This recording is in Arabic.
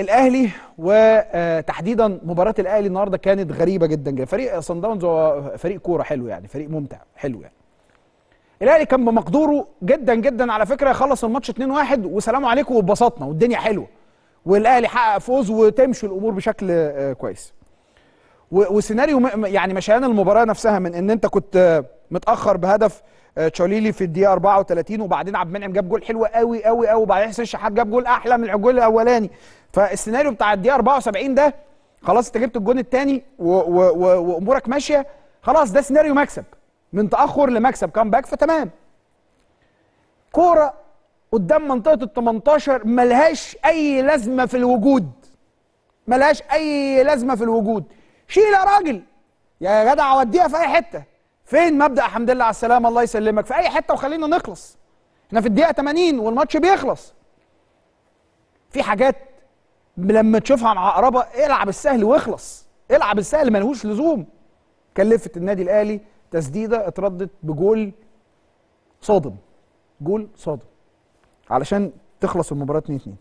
الاهلي وتحديدا مباراه الاهلي النهارده كانت غريبه جدا جدا فريق صن داونز هو فريق كوره حلو يعني فريق ممتع حلو يعني الاهلي كان بمقدوره جدا جدا على فكره يخلص الماتش 2-1 وسلام عليكم واتبسطنا والدنيا حلوه والاهلي حقق فوز وتمشي الامور بشكل آه، كويس وسيناريو يعني مشيان المباراه نفسها من ان انت كنت آه، متاخر بهدف آه، تشوليلي في الدقيقه 34 وبعدين عبد المنعم جاب جول حلو قوي قوي قوي وبعدين حسين الشحات جاب جول احلى من الجول الاولاني فالسيناريو بتاع الدقيقه 74 ده خلاص انت جبت الجون الثاني وامورك ماشيه خلاص ده سيناريو مكسب من تاخر لمكسب باك فتمام كوره قدام منطقه ال 18 ملهاش اي لازمه في الوجود ملهاش اي لازمه في الوجود شيل يا راجل يا جدع وديها في اي حته فين مبدا حمد الله على السلامه الله يسلمك في اي حته وخلينا نخلص احنا في الدقيقه 80 والماتش بيخلص في حاجات لما تشوفها مع عقربه العب السهل واخلص العب السهل ملهوش لزوم كلفت النادي الاهلي تسديده اتردت بجول صادم جول صادم علشان تخلص المباراه 2 2